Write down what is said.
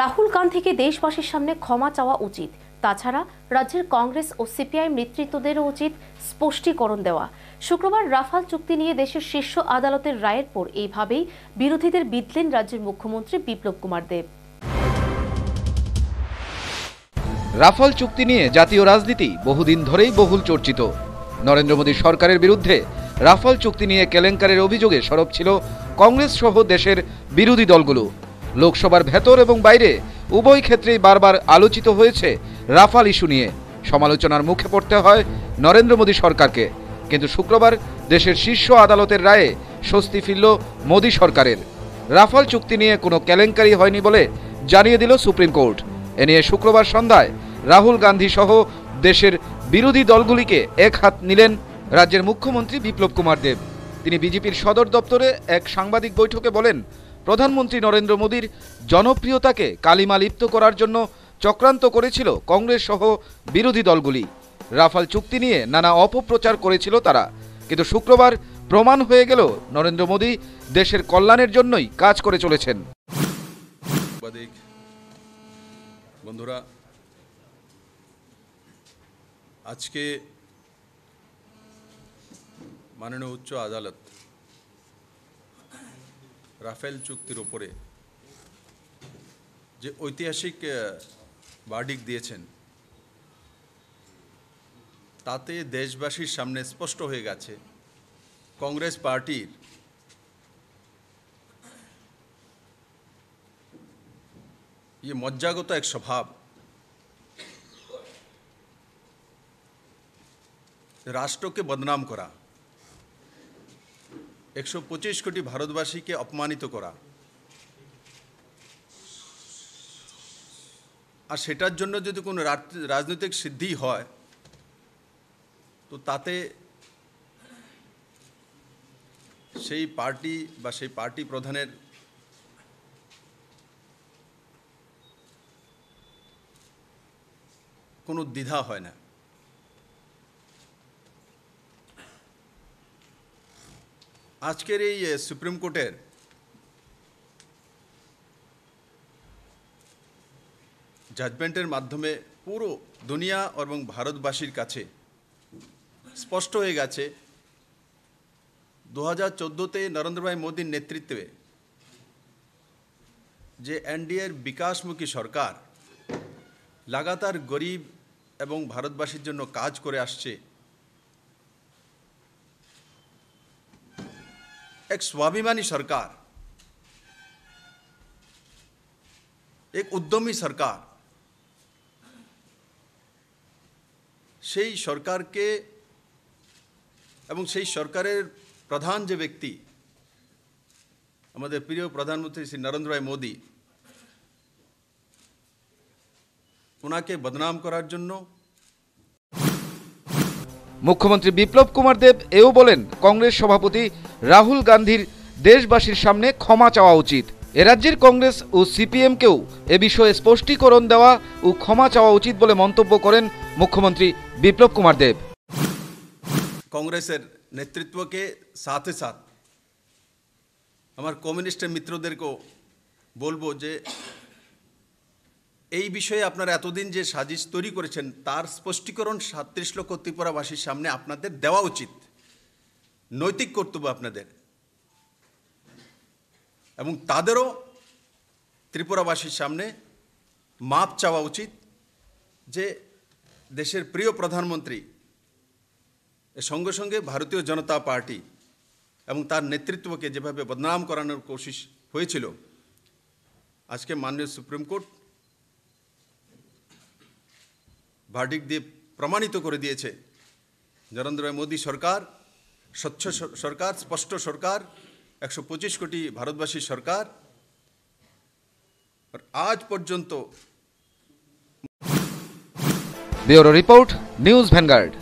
রাহুল গান্ধীকে দেশবাসীর সামনে ক্ষমা চাওয়া উচিত তাছাড়া রাজ্যের কংগ্রেস ও সিপিআই নেতৃত্বদেরও উচিত স্পষ্টীকরণ দেওয়া শুক্রবার রাফাল চুক্তি নিয়ে দেশের শীর্ষ আদালতের রায়ের পর এইভাবেই বিরোধীদের বিদলেন রাজ্যের মুখ্যমন্ত্রী বিপ্লব কুমার দেব রাফাল চুক্তি নিয়ে জাতীয় রাজনীতি বহুদিন ধরেই বহুল চর্চিত নরেন্দ্র মোদী সরকারের বিরুদ্ধে রাফাল চুক্তি নিয়ে কেলেঙ্কারের অভিযোগে সরব ছিল কংগ্রেস সহ দেশের বিরোধী দলগুলো লোকসভার ভেতর এবং বাইরে উভয় ক্ষেত্রেই বারবার আলোচিত হয়েছে রাফাল ইস্যু নিয়ে সমালোচনার মুখে পড়তে হয় নরেন্দ্র মোদী সরকারকে কিন্তু শুক্রবার দেশের শীর্ষ আদালতের রায়ে স্বস্তি ফিরল মোদী সরকারের রাফাল চুক্তি নিয়ে কোনো কেলেঙ্কারি হয়নি বলে জানিয়ে দিল সুপ্রিম কোর্ট এ নিয়ে শুক্রবার সন্ধ্যায় রাহুল গান্ধী সহ দেশের বিরোধী দলগুলিকে এক হাত নিলেন রাজ্যের মুখ্যমন্ত্রী বিপ্লব কুমার দেব তিনি বিজেপির সদর দপ্তরে এক সাংবাদিক বৈঠকে বলেন প্রধানমন্ত্রী নরেন্দ্র মোদীর জনপ্রিয়তাকে কালিমা লিপ্ত করার জন্য চক্রান্ত করেছিল কংগ্রেস সহ বিরোধী দলগুলি রাফাল চুক্তি নিয়ে নানা অপপ্রচার করেছিল তারা কিন্তু শুক্রবার প্রমাণ হয়ে গেল নরেন্দ্র মোদী দেশের কল্যাণের জন্যই কাজ করে চলেছেন বন্ধুরা আজকে মাননীয় উচ্চ আদালত রাফেল চুক্তির ওপরে যে ঐতিহাসিক বার্ডিক দিয়েছেন তাতে দেশবাসীর সামনে স্পষ্ট হয়ে গেছে কংগ্রেস পার্টির ইয়ে মজ্জাগত এক স্বভাব রাষ্ট্রকে বদনাম করা একশো কোটি ভারতবাসীকে অপমানিত করা আর সেটার জন্য যদি কোনো রাজনৈতিক সিদ্ধি হয় তো তাতে সেই পার্টি বা সেই পার্টি প্রধানের কোনো দ্বিধা হয় না আজকের এই সুপ্রিম কোর্টের জাজমেন্টের মাধ্যমে পুরো দুনিয়া এবং ভারতবাসীর কাছে স্পষ্ট হয়ে গেছে দু হাজার চোদ্দোতে নরেন্দ্রভাই মোদীর নেতৃত্বে যে এনডিএর বিকাশমুখী সরকার লাগাতার গরিব এবং ভারতবাসীর জন্য কাজ করে আসছে এক স্বাভিমানী সরকার এক উদ্যমী সরকার সেই সরকারকে এবং সেই সরকারের প্রধান যে ব্যক্তি আমাদের প্রিয় প্রধানমন্ত্রী শ্রী নরেন্দ্র রায় মোদী ওনাকে বদনাম করার জন্য মুখ্যমন্ত্রী বিপ্লব কুমার দেব এও বলেন কংগ্রেস সভাপতি রাহুল গান্ধীর দেশবাসীর সামনে ক্ষমা চাওয়া উচিত রাজ্যের কংগ্রেস ও সিপিএমকেও এ বিষয়ে স্পষ্টীকরণ দেওয়া ও ক্ষমা চাওয়া উচিত বলে মন্তব্য করেন মুখ্যমন্ত্রী বিপ্লব কুমার দেব কংগ্রেসের নেতৃত্বকে সাথে সাথ আমার কমিউনিস্টের মিত্রদেরকেও বলবো যে এই বিষয়ে আপনারা এতদিন যে সাজিশ তৈরি করেছেন তার স্পষ্টীকরণ সাতত্রিশ লক্ষ ত্রিপুরাবাসীর সামনে আপনাদের দেওয়া উচিত নৈতিক কর্তব্য আপনাদের এবং তাদেরও ত্রিপুরাবাসীর সামনে মাপ চাওয়া উচিত যে দেশের প্রিয় প্রধানমন্ত্রী সঙ্গে সঙ্গে ভারতীয় জনতা পার্টি এবং তার নেতৃত্বকে যেভাবে বদনাম করানোর কোশিশ হয়েছিল আজকে মাননীয় সুপ্রিম কোর্ট ভার্ডিক দিয়ে প্রমাণিত করে দিয়েছে নরেন্দ্র মোদী সরকার স্বচ্ছ সরকার স্পষ্ট সরকার একশো পঁচিশ কোটি ভারতবাসী সরকার আজ পর্যন্ত ব্যুরো রিপোর্ট নিউজ ভ্যানগার্ড